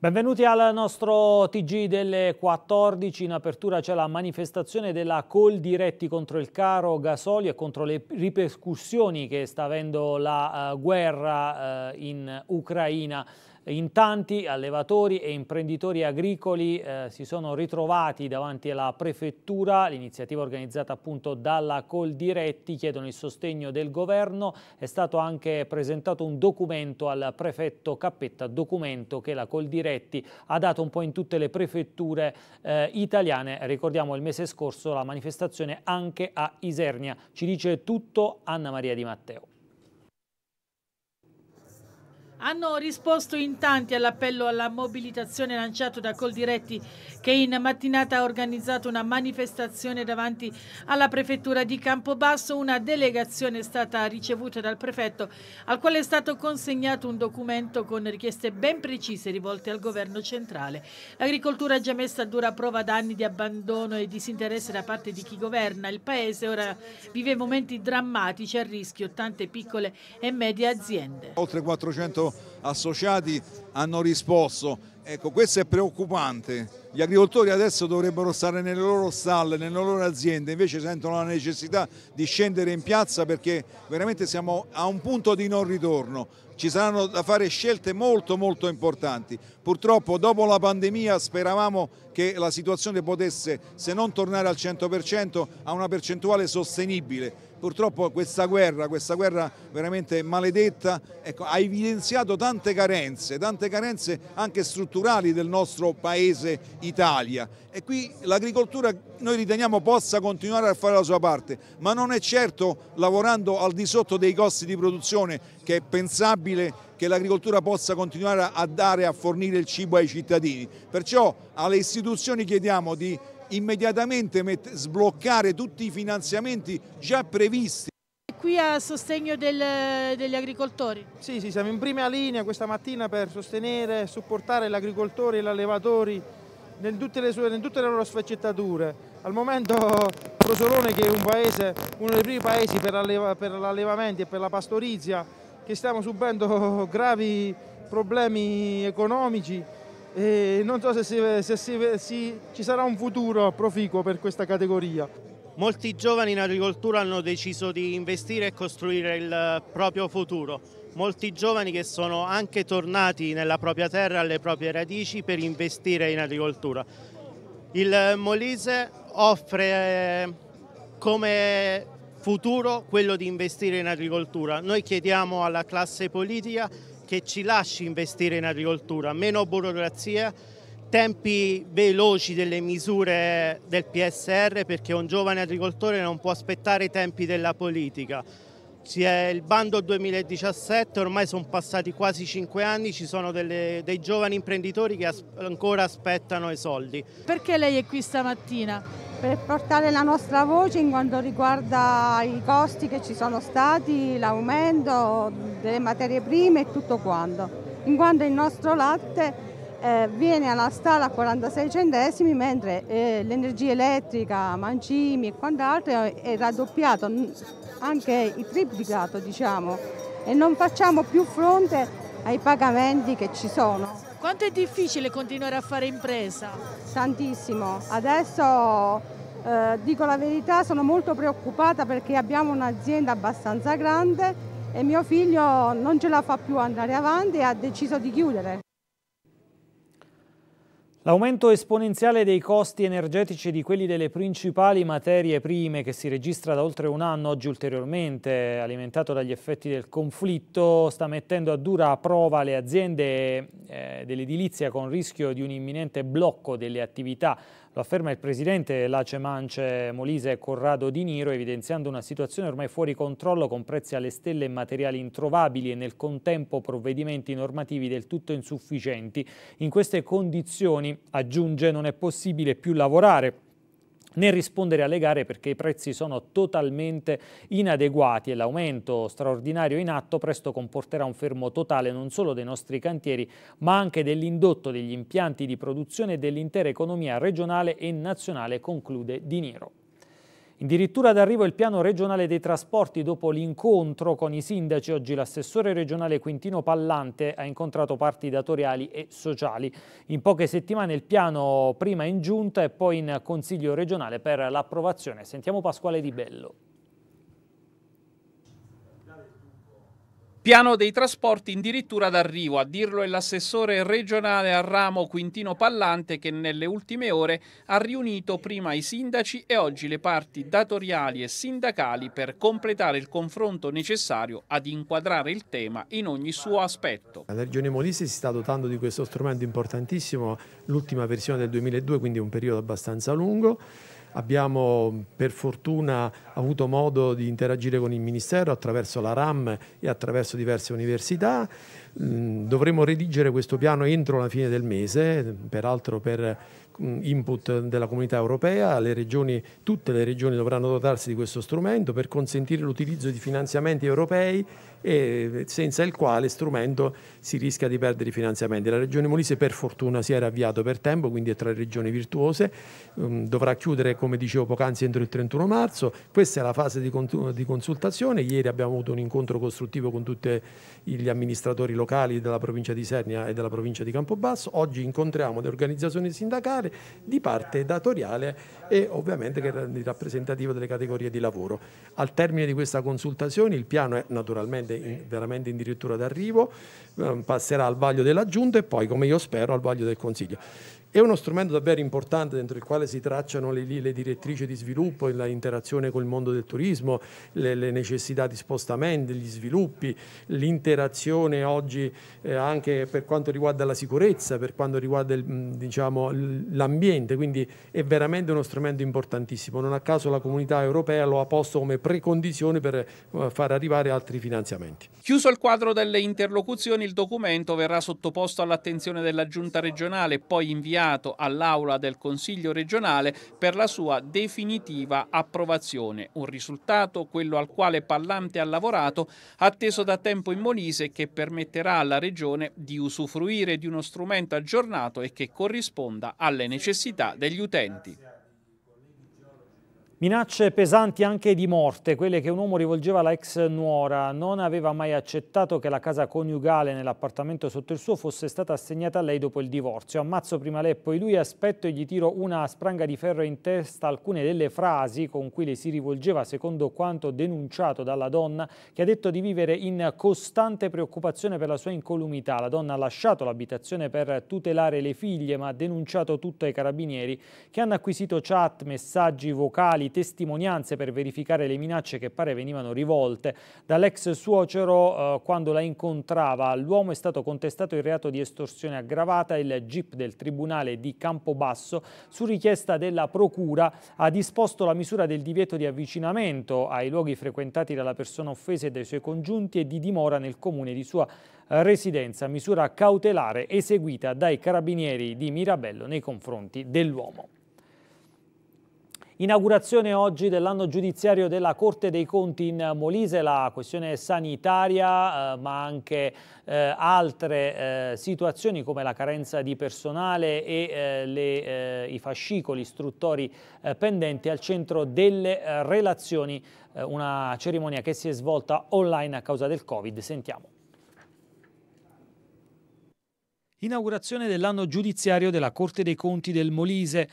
Benvenuti al nostro TG delle 14. In apertura c'è la manifestazione della Col Diretti contro il caro gasolio e contro le ripercussioni che sta avendo la uh, guerra uh, in Ucraina. In tanti allevatori e imprenditori agricoli eh, si sono ritrovati davanti alla prefettura, l'iniziativa organizzata appunto dalla Coldiretti chiedono il sostegno del governo, è stato anche presentato un documento al prefetto Cappetta, documento che la Coldiretti ha dato un po' in tutte le prefetture eh, italiane, ricordiamo il mese scorso la manifestazione anche a Isernia, ci dice tutto Anna Maria Di Matteo. Hanno risposto in tanti all'appello alla mobilitazione lanciato da Coldiretti che in mattinata ha organizzato una manifestazione davanti alla prefettura di Campobasso. Una delegazione è stata ricevuta dal prefetto al quale è stato consegnato un documento con richieste ben precise rivolte al governo centrale. L'agricoltura già messa a dura prova da anni di abbandono e disinteresse da parte di chi governa. Il paese ora vive momenti drammatici a rischio tante piccole e medie aziende. Oltre 400 associati hanno risposto Ecco, questo è preoccupante. Gli agricoltori adesso dovrebbero stare nelle loro stalle, nelle loro aziende, invece sentono la necessità di scendere in piazza perché veramente siamo a un punto di non ritorno. Ci saranno da fare scelte molto molto importanti. Purtroppo dopo la pandemia speravamo che la situazione potesse, se non tornare al 100%, a una percentuale sostenibile purtroppo questa guerra, questa guerra veramente maledetta, ecco, ha evidenziato tante carenze, tante carenze anche strutturali strutturali del nostro paese Italia e qui l'agricoltura noi riteniamo possa continuare a fare la sua parte, ma non è certo lavorando al di sotto dei costi di produzione che è pensabile che l'agricoltura possa continuare a dare, a fornire il cibo ai cittadini. Perciò alle istituzioni chiediamo di immediatamente sbloccare tutti i finanziamenti già previsti qui a sostegno del, degli agricoltori? Sì, sì, siamo in prima linea questa mattina per sostenere e supportare gli agricoltori e gli allevatori in tutte, sue, in tutte le loro sfaccettature. Al momento Rosolone che è un paese, uno dei primi paesi per, l'allevamento e per la pastorizia che stiamo subendo gravi problemi economici e non so se, si, se si, si, ci sarà un futuro proficuo per questa categoria. Molti giovani in agricoltura hanno deciso di investire e costruire il eh, proprio futuro. Molti giovani che sono anche tornati nella propria terra, alle proprie radici per investire in agricoltura. Il Molise offre eh, come futuro quello di investire in agricoltura. Noi chiediamo alla classe politica che ci lasci investire in agricoltura, meno burocrazia, tempi veloci delle misure del PSR perché un giovane agricoltore non può aspettare i tempi della politica. C'è il bando 2017, ormai sono passati quasi cinque anni, ci sono delle, dei giovani imprenditori che as ancora aspettano i soldi. Perché lei è qui stamattina? Per portare la nostra voce in quanto riguarda i costi che ci sono stati, l'aumento delle materie prime e tutto quanto. In quanto il nostro latte eh, viene alla stalla 46 centesimi, mentre eh, l'energia elettrica, mancini e quant'altro è raddoppiato, anche triplicato diciamo, e non facciamo più fronte ai pagamenti che ci sono. Quanto è difficile continuare a fare impresa? Tantissimo, adesso eh, dico la verità sono molto preoccupata perché abbiamo un'azienda abbastanza grande e mio figlio non ce la fa più andare avanti e ha deciso di chiudere. L'aumento esponenziale dei costi energetici e di quelli delle principali materie prime che si registra da oltre un anno, oggi ulteriormente alimentato dagli effetti del conflitto, sta mettendo a dura prova le aziende eh, dell'edilizia con rischio di un imminente blocco delle attività lo afferma il presidente Lace Mance Molise Corrado Di Niro, evidenziando una situazione ormai fuori controllo con prezzi alle stelle e materiali introvabili e nel contempo provvedimenti normativi del tutto insufficienti. In queste condizioni, aggiunge, non è possibile più lavorare né rispondere alle gare perché i prezzi sono totalmente inadeguati e l'aumento straordinario in atto presto comporterà un fermo totale non solo dei nostri cantieri ma anche dell'indotto degli impianti di produzione e dell'intera economia regionale e nazionale, conclude Di Niro. Addirittura d'arrivo il piano regionale dei trasporti dopo l'incontro con i sindaci. Oggi l'assessore regionale Quintino Pallante ha incontrato parti datoriali e sociali. In poche settimane il piano prima in giunta e poi in consiglio regionale per l'approvazione. Sentiamo Pasquale Di Bello. Piano dei trasporti addirittura d'arrivo, a dirlo è l'assessore regionale al ramo Quintino Pallante che nelle ultime ore ha riunito prima i sindaci e oggi le parti datoriali e sindacali per completare il confronto necessario ad inquadrare il tema in ogni suo aspetto. La Regione Molise si sta dotando di questo strumento importantissimo, l'ultima versione del 2002, quindi un periodo abbastanza lungo Abbiamo per fortuna avuto modo di interagire con il Ministero attraverso la RAM e attraverso diverse università. Mm, dovremo redigere questo piano entro la fine del mese, peraltro per mm, input della comunità europea, le regioni, tutte le regioni dovranno dotarsi di questo strumento per consentire l'utilizzo di finanziamenti europei e senza il quale strumento si rischia di perdere i finanziamenti. La Regione Molise per fortuna si era avviato per tempo, quindi è tra le regioni virtuose, mm, dovrà chiudere come dicevo poc'anzi entro il 31 marzo, questa è la fase di consultazione, ieri abbiamo avuto un incontro costruttivo con tutti gli amministratori locali della provincia di Sernia e della provincia di Campobasso, oggi incontriamo le organizzazioni sindacali di parte datoriale e ovviamente che rappresentativa delle categorie di lavoro. Al termine di questa consultazione il piano è naturalmente veramente in, veramente in dirittura d'arrivo, ehm, passerà al vaglio della Giunta e poi, come io spero, al vaglio del Consiglio. È uno strumento davvero importante dentro il quale si tracciano le, le direttrici di sviluppo, l'interazione col mondo del turismo, le, le, necessità di spostamento, gli sviluppi, l'interazione oggi eh, anche per quanto riguarda la sicurezza, per quanto riguarda mm, diciamo, l'ambiente, quindi è veramente uno strumento importantissimo. Non a caso la comunità europea lo ha posto come precondizione per eh, far arrivare altri finanziamenti. Chiuso il quadro delle interlocuzioni, il documento verrà sottoposto all'attenzione della Giunta regionale e poi inviato inviato all'Aula del Consiglio regionale per la sua definitiva approvazione. Un risultato, quello al quale Pallante ha lavorato, atteso da tempo in Molise che permetterà alla Regione di usufruire di uno strumento aggiornato e che corrisponda alle necessità degli utenti. Minacce pesanti anche di morte, quelle che un uomo rivolgeva alla ex nuora. Non aveva mai accettato che la casa coniugale nell'appartamento sotto il suo fosse stata assegnata a lei dopo il divorzio. Ammazzo prima lei e poi lui, aspetto e gli tiro una spranga di ferro in testa alcune delle frasi con cui le si rivolgeva secondo quanto denunciato dalla donna che ha detto di vivere in costante preoccupazione per la sua incolumità. La donna ha lasciato l'abitazione per tutelare le figlie ma ha denunciato tutto ai carabinieri che hanno acquisito chat, messaggi vocali, testimonianze per verificare le minacce che pare venivano rivolte dall'ex suocero eh, quando la incontrava. All'uomo è stato contestato il reato di estorsione aggravata. Il GIP del Tribunale di Campobasso, su richiesta della Procura, ha disposto la misura del divieto di avvicinamento ai luoghi frequentati dalla persona offesa e dai suoi congiunti e di dimora nel comune di sua eh, residenza, misura cautelare eseguita dai carabinieri di Mirabello nei confronti dell'uomo. Inaugurazione oggi dell'anno giudiziario della Corte dei Conti in Molise, la questione sanitaria eh, ma anche eh, altre eh, situazioni come la carenza di personale e eh, le, eh, i fascicoli istruttori eh, pendenti al centro delle relazioni, una cerimonia che si è svolta online a causa del Covid. Sentiamo. Inaugurazione dell'anno giudiziario della Corte dei Conti del Molise.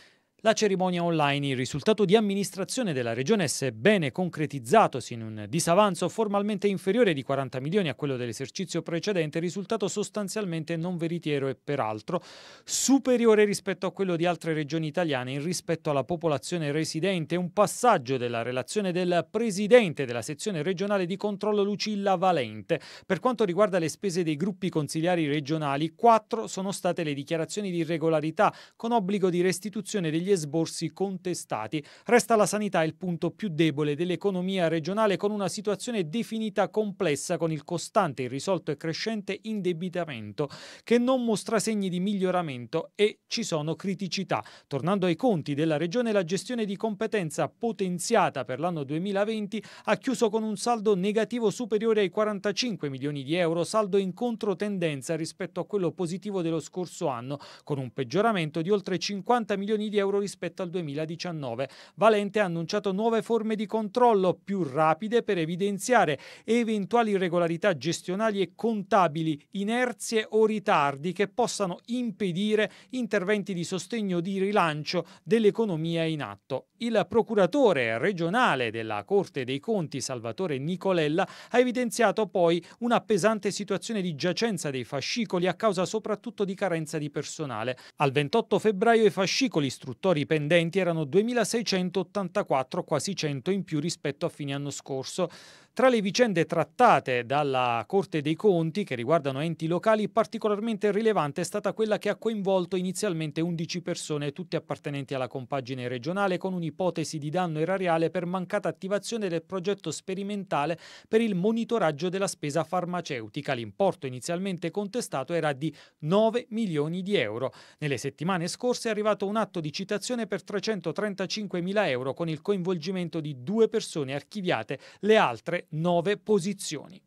La cerimonia online, il risultato di amministrazione della Regione, sebbene concretizzatosi in un disavanzo formalmente inferiore di 40 milioni a quello dell'esercizio precedente, è risultato sostanzialmente non veritiero e peraltro superiore rispetto a quello di altre regioni italiane in rispetto alla popolazione residente, un passaggio della relazione del Presidente della sezione regionale di controllo Lucilla Valente. Per quanto riguarda le spese dei gruppi consigliari regionali, quattro sono state le dichiarazioni di irregolarità con obbligo di restituzione degli esborsi contestati. Resta la sanità il punto più debole dell'economia regionale con una situazione definita complessa con il costante, irrisolto e crescente indebitamento che non mostra segni di miglioramento e ci sono criticità. Tornando ai conti della regione, la gestione di competenza potenziata per l'anno 2020 ha chiuso con un saldo negativo superiore ai 45 milioni di euro, saldo in controtendenza rispetto a quello positivo dello scorso anno, con un peggioramento di oltre 50 milioni di euro rispetto al 2019. Valente ha annunciato nuove forme di controllo più rapide per evidenziare eventuali irregolarità gestionali e contabili, inerzie o ritardi che possano impedire interventi di sostegno di rilancio dell'economia in atto. Il procuratore regionale della Corte dei Conti, Salvatore Nicolella, ha evidenziato poi una pesante situazione di giacenza dei fascicoli a causa soprattutto di carenza di personale. Al 28 febbraio i fascicoli istruttori lavoratori pendenti erano 2.684, quasi 100 in più rispetto a fine anno scorso. Tra le vicende trattate dalla Corte dei Conti che riguardano enti locali, particolarmente rilevante è stata quella che ha coinvolto inizialmente 11 persone, tutte appartenenti alla compagine regionale, con un'ipotesi di danno erariale per mancata attivazione del progetto sperimentale per il monitoraggio della spesa farmaceutica. L'importo inizialmente contestato era di 9 milioni di euro. Nelle settimane scorse è arrivato un atto di citazione per 335 mila euro con il coinvolgimento di due persone archiviate, le altre nove posizioni.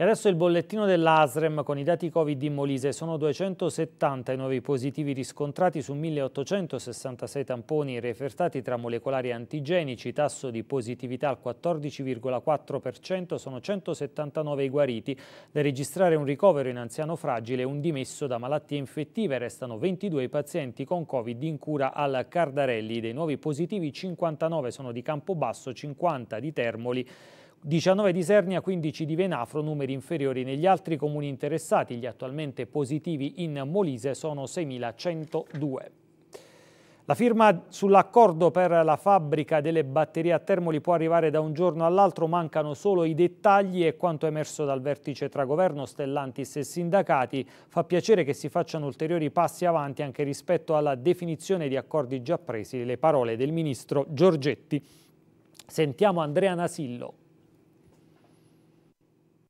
E adesso il bollettino dell'ASREM con i dati Covid in Molise. Sono 270 i nuovi positivi riscontrati su 1866 tamponi refertati tra molecolari antigenici. Tasso di positività al 14,4%. Sono 179 i guariti. Da registrare un ricovero in anziano fragile e un dimesso da malattie infettive. Restano 22 i pazienti con Covid in cura al Cardarelli. Dei nuovi positivi 59 sono di Campobasso, 50 di Termoli. 19 di Sernia, 15 di Venafro, numeri inferiori negli altri comuni interessati. Gli attualmente positivi in Molise sono 6.102. La firma sull'accordo per la fabbrica delle batterie a Termoli può arrivare da un giorno all'altro, mancano solo i dettagli e quanto emerso dal vertice tra governo, Stellantis e sindacati fa piacere che si facciano ulteriori passi avanti anche rispetto alla definizione di accordi già presi, le parole del ministro Giorgetti. Sentiamo Andrea Nasillo.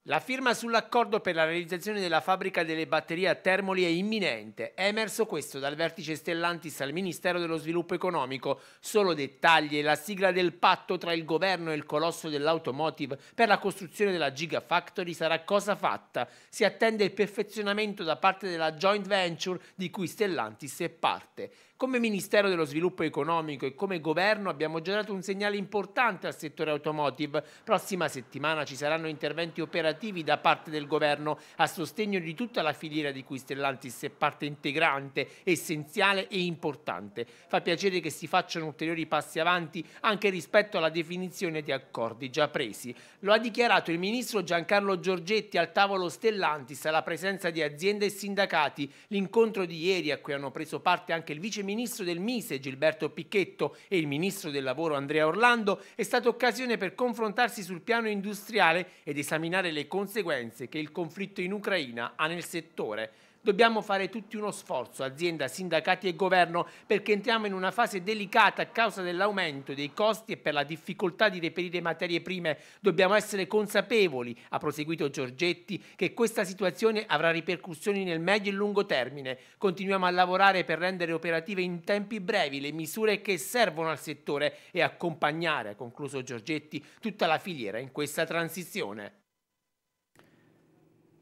La firma sull'accordo per la realizzazione della fabbrica delle batterie a Termoli è imminente. È emerso questo dal vertice Stellantis al Ministero dello Sviluppo Economico. Solo dettagli e la sigla del patto tra il governo e il colosso dell'automotive per la costruzione della Gigafactory sarà cosa fatta. Si attende il perfezionamento da parte della joint venture di cui Stellantis è parte. Come Ministero dello Sviluppo Economico e come governo abbiamo già dato un segnale importante al settore automotive. Prossima settimana ci saranno interventi operativi significativi da parte del governo a sostegno di tutta la filiera di cui Stellantis è parte integrante, essenziale e importante. Fa piacere che si facciano ulteriori passi avanti anche rispetto alla definizione di accordi già presi. Lo ha dichiarato il ministro Giancarlo Giorgetti al tavolo Stellantis alla presenza di aziende e sindacati. L'incontro di ieri a cui hanno preso parte anche il vice ministro del Mise Gilberto Picchetto e il ministro del lavoro Andrea Orlando è stata occasione per confrontarsi sul piano industriale ed esaminare le conseguenze che il conflitto in Ucraina ha nel settore. Dobbiamo fare tutti uno sforzo, azienda, sindacati e governo, perché entriamo in una fase delicata a causa dell'aumento dei costi e per la difficoltà di reperire materie prime. Dobbiamo essere consapevoli, ha proseguito Giorgetti, che questa situazione avrà ripercussioni nel medio e lungo termine. Continuiamo a lavorare per rendere operative in tempi brevi le misure che servono al settore e accompagnare, ha concluso Giorgetti, tutta la filiera in questa transizione.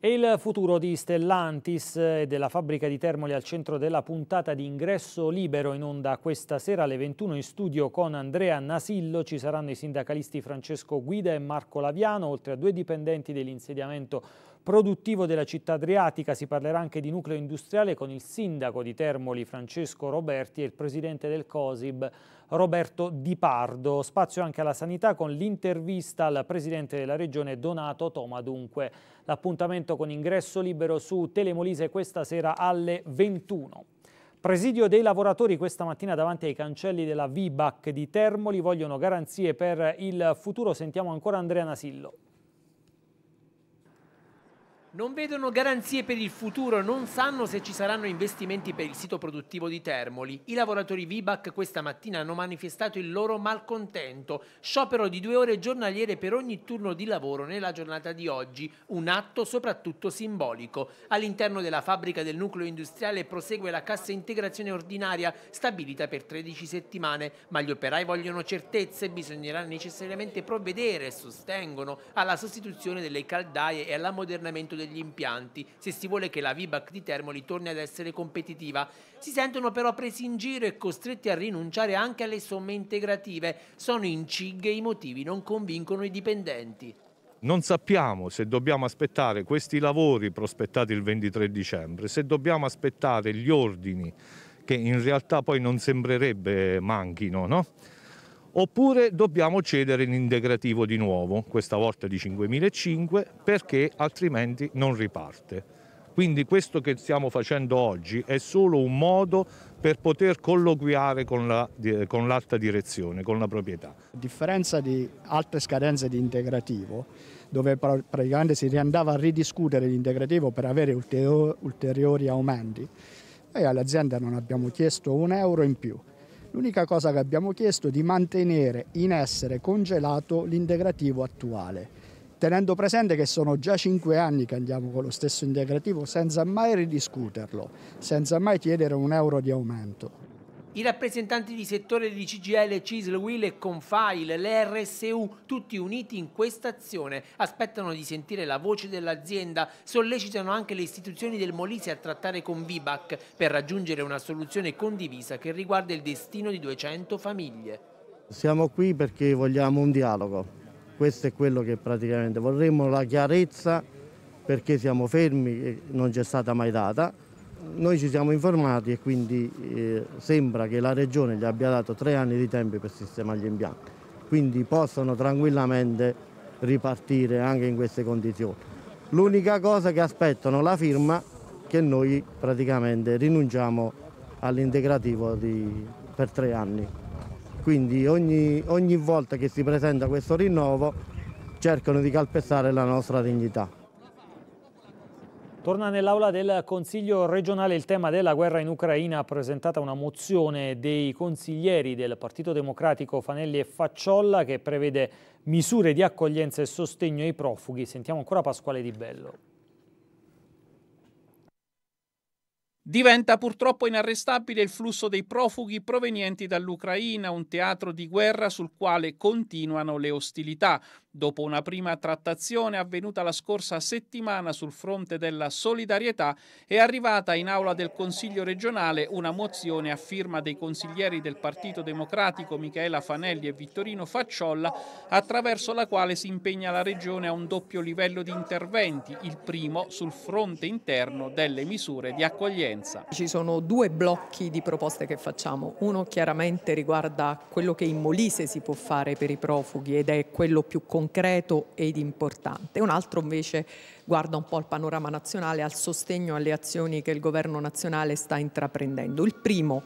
E il futuro di Stellantis e della fabbrica di Termoli al centro della puntata di ingresso libero in onda questa sera alle 21 in studio con Andrea Nasillo. Ci saranno i sindacalisti Francesco Guida e Marco Laviano, oltre a due dipendenti dell'insediamento produttivo della città adriatica. Si parlerà anche di nucleo industriale con il sindaco di Termoli Francesco Roberti e il presidente del COSIB Roberto Di Pardo. Spazio anche alla sanità con l'intervista al presidente della regione Donato Toma dunque. L'appuntamento con ingresso libero su Telemolise questa sera alle 21. Presidio dei lavoratori questa mattina davanti ai cancelli della VBAC di Termoli vogliono garanzie per il futuro. Sentiamo ancora Andrea Nasillo non vedono garanzie per il futuro, non sanno se ci saranno investimenti per il sito produttivo di Termoli. I lavoratori Vibac questa mattina hanno manifestato il loro malcontento. Sciopero di due ore giornaliere per ogni turno di lavoro nella giornata di oggi, un atto soprattutto simbolico. All'interno della fabbrica del nucleo industriale prosegue la cassa integrazione ordinaria stabilita per 13 settimane, ma gli operai vogliono certezze, bisognerà necessariamente provvedere, sostengono, alla sostituzione delle caldaie e all'ammodernamento del degli impianti se si vuole che la Vibac di Termoli torni ad essere competitiva. Si sentono però presi in giro e costretti a rinunciare anche alle somme integrative. Sono in cig e i motivi non convincono i dipendenti. Non sappiamo se dobbiamo aspettare questi lavori prospettati il 23 dicembre, se dobbiamo aspettare gli ordini che in realtà poi non sembrerebbe manchino, no? oppure dobbiamo cedere in integrativo di nuovo, questa volta di 5.500, perché altrimenti non riparte. Quindi questo che stiamo facendo oggi è solo un modo per poter colloquiare con, la, con l'alta direzione, con la proprietà. A differenza di altre scadenze di integrativo, dove praticamente si riandava a ridiscutere l'integrativo per avere ulteriori aumenti, noi all'azienda non abbiamo chiesto un euro in più L'unica cosa che abbiamo chiesto è di mantenere in essere congelato l'integrativo attuale, tenendo presente che sono già cinque anni che andiamo con lo stesso integrativo senza mai ridiscuterlo, senza mai chiedere un euro di aumento i rappresentanti di settore di CGL, CISL, WIL e Confile, le RSU, tutti uniti in questa azione, aspettano di sentire la voce dell'azienda, sollecitano anche le istituzioni del Molise a trattare con Vibac per raggiungere una soluzione condivisa che riguarda il destino di 200 famiglie. Siamo qui perché vogliamo un dialogo, questo è quello che praticamente vorremmo la chiarezza perché siamo fermi, non c'è stata mai data noi ci siamo informati e quindi eh, sembra che la Regione gli abbia dato tre anni di tempo per sistemare gli impianti, quindi possono tranquillamente ripartire anche in queste condizioni. L'unica cosa che aspettano la firma che noi praticamente rinunciamo all'integrativo per tre anni. Quindi ogni, ogni volta che si presenta questo rinnovo cercano di calpestare la nostra dignità. Torna nell'aula del Consiglio regionale il tema della guerra in Ucraina presentata una mozione dei consiglieri del Partito Democratico Fanelli e Facciolla che prevede misure di accoglienza e sostegno ai profughi. Sentiamo ancora Pasquale Di Bello. Diventa purtroppo inarrestabile il flusso dei profughi provenienti dall'Ucraina, un teatro di guerra sul quale continuano le ostilità. Dopo una prima trattazione avvenuta la scorsa settimana sul fronte della solidarietà, è arrivata in aula del Consiglio regionale una mozione a firma dei consiglieri del Partito Democratico Michela Fanelli e Vittorino Facciolla, attraverso la quale si impegna la Regione a un doppio livello di interventi, il primo sul fronte interno delle misure di accoglienza differenza. Ci sono due blocchi di proposte che facciamo. Uno chiaramente riguarda quello che in Molise si può fare per i profughi ed è quello più concreto ed importante. Un altro invece guarda un po' al panorama nazionale, al sostegno alle azioni che il governo nazionale sta intraprendendo. Il primo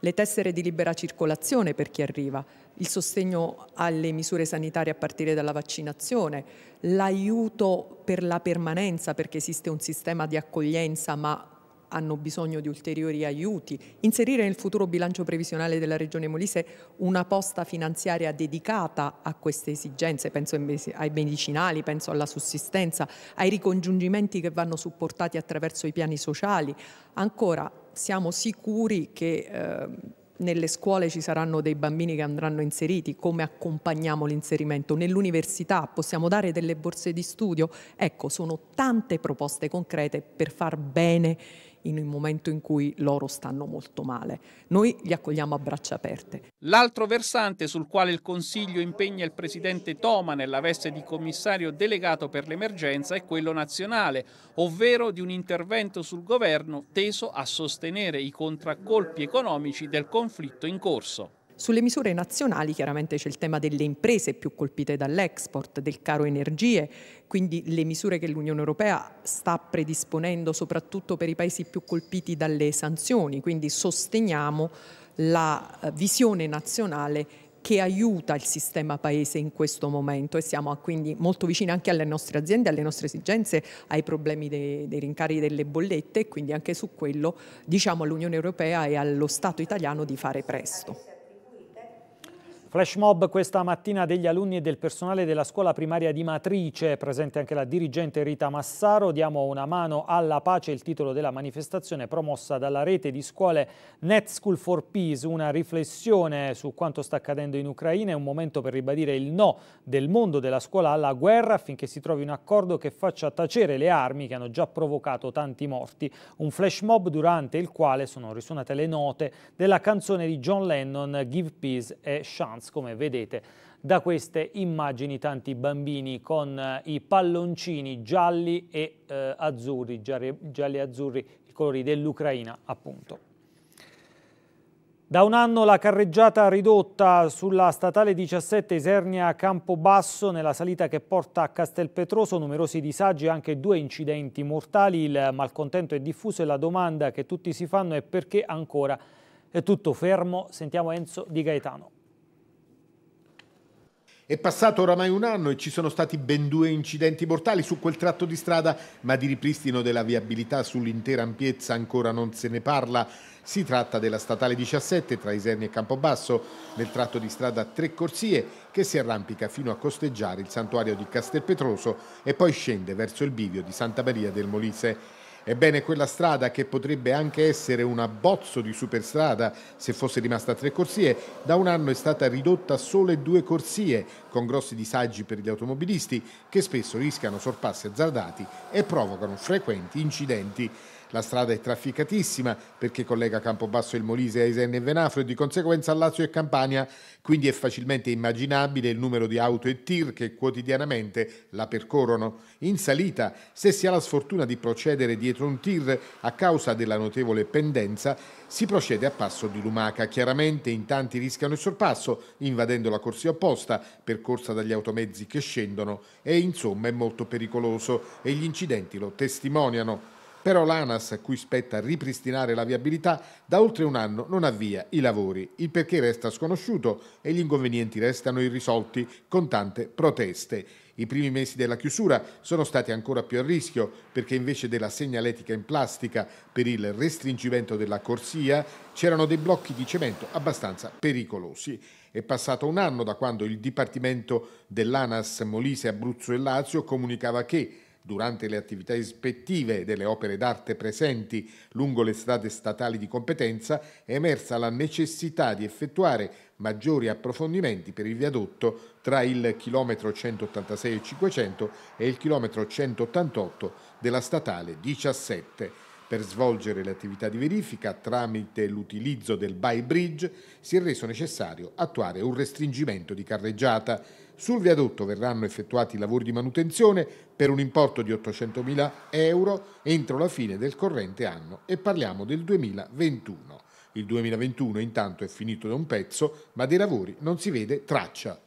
le tessere di libera circolazione per chi arriva, il sostegno alle misure sanitarie a partire dalla vaccinazione, l'aiuto per la permanenza perché esiste un sistema di accoglienza ma hanno bisogno di ulteriori aiuti, inserire nel futuro bilancio previsionale della Regione Molise una posta finanziaria dedicata a queste esigenze, penso ai medicinali, penso alla sussistenza, ai ricongiungimenti che vanno supportati attraverso i piani sociali. Ancora siamo sicuri che... Eh, nelle scuole ci saranno dei bambini che andranno inseriti, come accompagniamo l'inserimento, nell'università possiamo dare delle borse di studio, ecco sono tante proposte concrete per far bene in un momento in cui loro stanno molto male. Noi li accogliamo a braccia aperte. L'altro versante sul quale il Consiglio impegna il Presidente Toma nella veste di commissario delegato per l'emergenza è quello nazionale, ovvero di un intervento sul governo teso a sostenere i contraccolpi economici del conflitto in corso. Sulle misure nazionali chiaramente c'è il tema delle imprese più colpite dall'export, del caro energie, quindi le misure che l'Unione Europea sta predisponendo soprattutto per i paesi più colpiti dalle sanzioni, quindi sosteniamo la eh, visione nazionale che aiuta il sistema paese in questo momento e siamo eh, quindi molto vicini anche alle nostre aziende, alle nostre esigenze, ai problemi dei, dei rincari delle bollette e quindi anche su quello diciamo all'Unione Europea e allo Stato italiano di fare presto. Flash mob questa mattina degli alunni e del personale della scuola primaria di Matrice, presente anche la dirigente Rita Massaro. Diamo una mano alla pace, il titolo della manifestazione promossa dalla rete di scuole Net School for Peace, una riflessione su quanto sta accadendo in Ucraina è un momento per ribadire il no del mondo della scuola alla guerra affinché si trovi un accordo che faccia tacere le armi che hanno già provocato tanti morti. Un flash mob durante il quale sono risuonate le note della canzone di John Lennon Give Peace e Chance. Conference. Come vedete da queste immagini tanti bambini con eh, i palloncini gialli e eh, azzurri, gialli e azzurri, i colori dell'Ucraina appunto. Da un anno la carreggiata ridotta sulla statale 17 Esernia Campobasso nella salita che porta a Castelpetroso, numerosi disagi e anche due incidenti mortali, il malcontento è diffuso e la domanda che tutti si fanno è perché ancora è tutto fermo. Sentiamo Enzo Di Gaetano. È passato oramai un anno e ci sono stati ben due incidenti mortali su quel tratto di strada, ma di ripristino della viabilità sull'intera ampiezza ancora non se ne parla. Si tratta della statale 17 tra Iserni e Campobasso, nel tratto di strada Tre Corsie, che si arrampica fino a costeggiare il santuario di Castelpetroso e poi scende verso il bivio di Santa Maria del Molise. Ebbene, quella strada che potrebbe anche essere un abbozzo di superstrada se fosse rimasta a tre corsie, da un anno è stata ridotta a sole due corsie, con grossi disagi per gli automobilisti che spesso rischiano sorpassi azzardati e provocano frequenti incidenti. La strada è trafficatissima perché collega Campobasso e il Molise a Isenna e Venafro e di conseguenza a Lazio e Campania, quindi è facilmente immaginabile il numero di auto e tir che quotidianamente la percorrono. In salita, se si ha la sfortuna di procedere dietro un tir a causa della notevole pendenza, si procede a passo di lumaca. Chiaramente in tanti rischiano il sorpasso, invadendo la corsia opposta, percorsa dagli automezzi che scendono e insomma è molto pericoloso e gli incidenti lo testimoniano però l'ANAS, a cui spetta ripristinare la viabilità, da oltre un anno non avvia i lavori. Il perché resta sconosciuto e gli inconvenienti restano irrisolti con tante proteste. I primi mesi della chiusura sono stati ancora più a rischio perché invece della segnaletica in plastica per il restringimento della corsia c'erano dei blocchi di cemento abbastanza pericolosi. È passato un anno da quando il Dipartimento dell'ANAS Molise, Abruzzo e Lazio comunicava che durante le attività ispettive delle opere d'arte presenti lungo le strade statali di competenza è emersa la necessità di effettuare maggiori approfondimenti per il viadotto tra il chilometro 186 e 500 e il chilometro 188 della statale 17. Per svolgere le attività di verifica tramite l'utilizzo del by bridge si è reso necessario attuare un restringimento di carreggiata sul viadotto verranno effettuati lavori di manutenzione per un importo di 800.000 euro entro la fine del corrente anno e parliamo del 2021. Il 2021 intanto è finito da un pezzo, ma dei lavori non si vede traccia.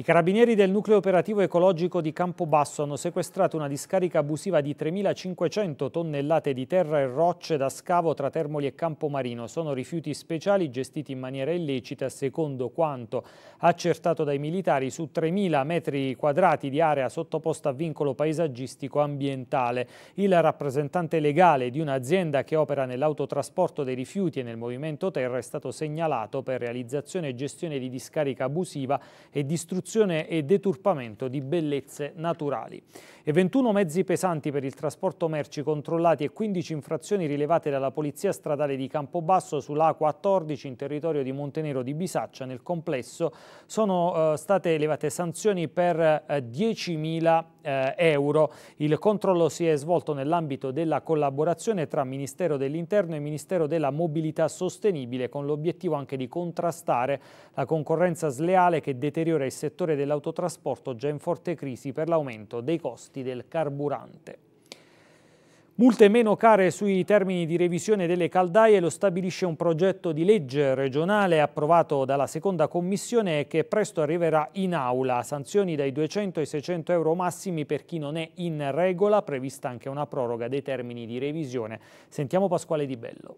I carabinieri del nucleo operativo ecologico di Campobasso hanno sequestrato una discarica abusiva di 3.500 tonnellate di terra e rocce da scavo tra Termoli e Campomarino. Sono rifiuti speciali gestiti in maniera illecita secondo quanto accertato dai militari su 3.000 metri quadrati di area sottoposta a vincolo paesaggistico ambientale. Il rappresentante legale di un'azienda che opera nell'autotrasporto dei rifiuti e nel movimento terra è stato segnalato per realizzazione e gestione di discarica abusiva e distruzione distruzione e deturpamento di bellezze naturali. E 21 mezzi pesanti per il trasporto merci controllati e 15 infrazioni rilevate dalla Polizia Stradale di Campobasso sulla A14 in territorio di Montenero di Bisaccia nel complesso sono eh, state elevate sanzioni per eh, 10.000 eh, euro. Il controllo si è svolto nell'ambito della collaborazione tra Ministero dell'Interno e Ministero della Mobilità Sostenibile con l'obiettivo anche di contrastare la concorrenza sleale che deteriora il settore dell'autotrasporto già in forte crisi per l'aumento dei costi del carburante. Multe meno care sui termini di revisione delle caldaie lo stabilisce un progetto di legge regionale approvato dalla seconda commissione che presto arriverà in aula. Sanzioni dai 200 ai 600 euro massimi per chi non è in regola, prevista anche una proroga dei termini di revisione. Sentiamo Pasquale Di Bello.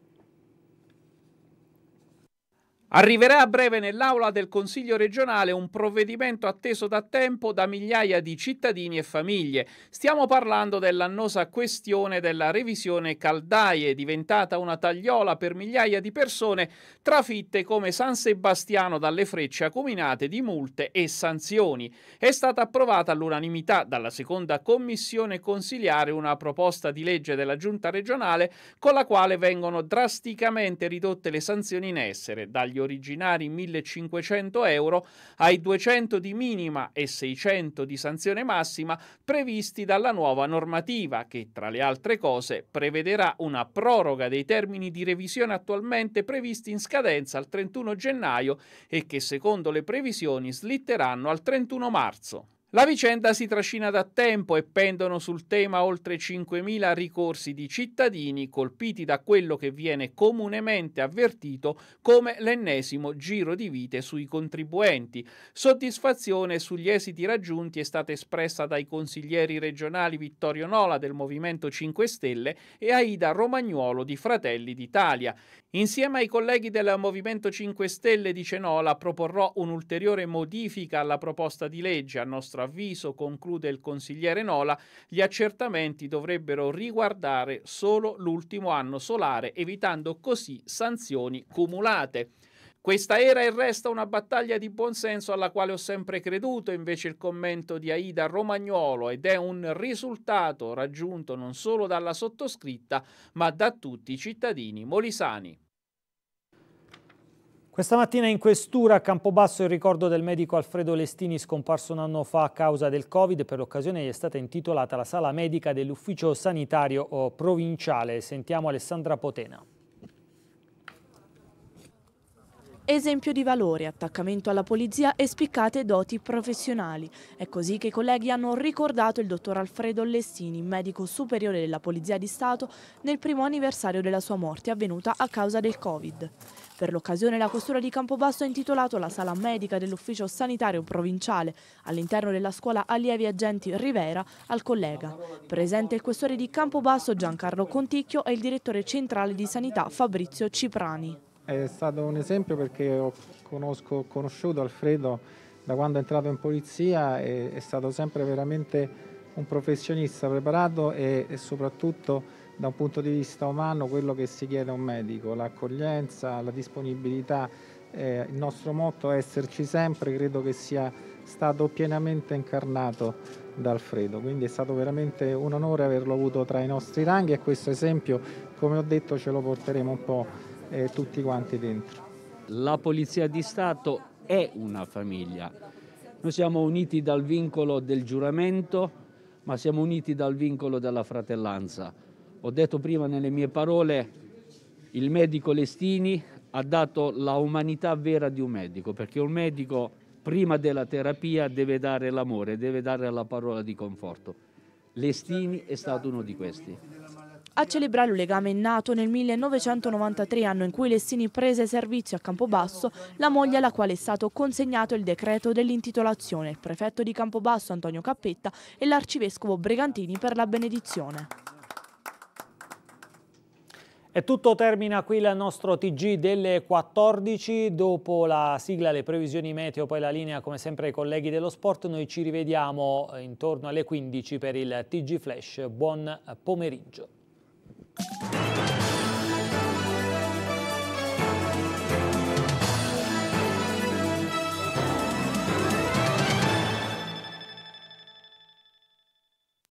Arriverà a breve nell'aula del Consiglio regionale un provvedimento atteso da tempo da migliaia di cittadini e famiglie. Stiamo parlando dell'annosa questione della revisione caldaie, diventata una tagliola per migliaia di persone, trafitte come San Sebastiano dalle frecce acuminate di multe e sanzioni. È stata approvata all'unanimità dalla seconda commissione consiliare una proposta di legge della Giunta regionale con la quale vengono drasticamente ridotte le sanzioni in essere dagli originari 1500 euro ai 200 di minima e 600 di sanzione massima previsti dalla nuova normativa che tra le altre cose prevederà una proroga dei termini di revisione attualmente previsti in scadenza al 31 gennaio e che secondo le previsioni slitteranno al 31 marzo. La vicenda si trascina da tempo e pendono sul tema oltre 5.000 ricorsi di cittadini colpiti da quello che viene comunemente avvertito come l'ennesimo giro di vite sui contribuenti. Soddisfazione sugli esiti raggiunti è stata espressa dai consiglieri regionali Vittorio Nola del Movimento 5 Stelle e Aida Romagnuolo di Fratelli d'Italia. Insieme ai colleghi del Movimento 5 Stelle di Cenola proporrò un'ulteriore modifica alla proposta di legge. A nostro avviso, conclude il consigliere Nola, gli accertamenti dovrebbero riguardare solo l'ultimo anno solare, evitando così sanzioni cumulate. Questa era e resta una battaglia di buonsenso alla quale ho sempre creduto, invece il commento di Aida Romagnolo ed è un risultato raggiunto non solo dalla sottoscritta, ma da tutti i cittadini molisani. Questa mattina in questura a Campobasso il ricordo del medico Alfredo Lestini scomparso un anno fa a causa del Covid. Per l'occasione gli è stata intitolata la sala medica dell'ufficio sanitario provinciale. Sentiamo Alessandra Potena. Esempio di valore, attaccamento alla polizia e spiccate doti professionali. È così che i colleghi hanno ricordato il dottor Alfredo Lestini, medico superiore della Polizia di Stato, nel primo anniversario della sua morte avvenuta a causa del Covid. Per l'occasione la Questura di Campobasso ha intitolato la sala medica dell'ufficio sanitario provinciale all'interno della scuola allievi agenti Rivera al collega. Presente il questore di Campobasso Giancarlo Conticchio e il direttore centrale di sanità Fabrizio Ciprani. È stato un esempio perché ho conosco, conosciuto Alfredo da quando è entrato in polizia, e è stato sempre veramente un professionista preparato e, e soprattutto da un punto di vista umano quello che si chiede a un medico, l'accoglienza, la disponibilità. Eh, il nostro motto è esserci sempre, credo che sia stato pienamente incarnato da Alfredo, quindi è stato veramente un onore averlo avuto tra i nostri ranghi e questo esempio, come ho detto, ce lo porteremo un po' eh, tutti quanti dentro. La Polizia di Stato è una famiglia, noi siamo uniti dal vincolo del giuramento, ma siamo uniti dal vincolo della fratellanza. Ho detto prima nelle mie parole, il medico Lestini ha dato la umanità vera di un medico, perché un medico prima della terapia deve dare l'amore, deve dare la parola di conforto. Lestini è stato uno di questi. A celebrare un legame nato nel 1993, anno in cui Lessini prese servizio a Campobasso, la moglie alla quale è stato consegnato il decreto dell'intitolazione, il prefetto di Campobasso Antonio Cappetta e l'arcivescovo Bregantini per la benedizione. E tutto termina qui il nostro TG delle 14, dopo la sigla, le previsioni meteo, poi la linea come sempre ai colleghi dello sport, noi ci rivediamo eh, intorno alle 15 per il TG Flash. Buon pomeriggio.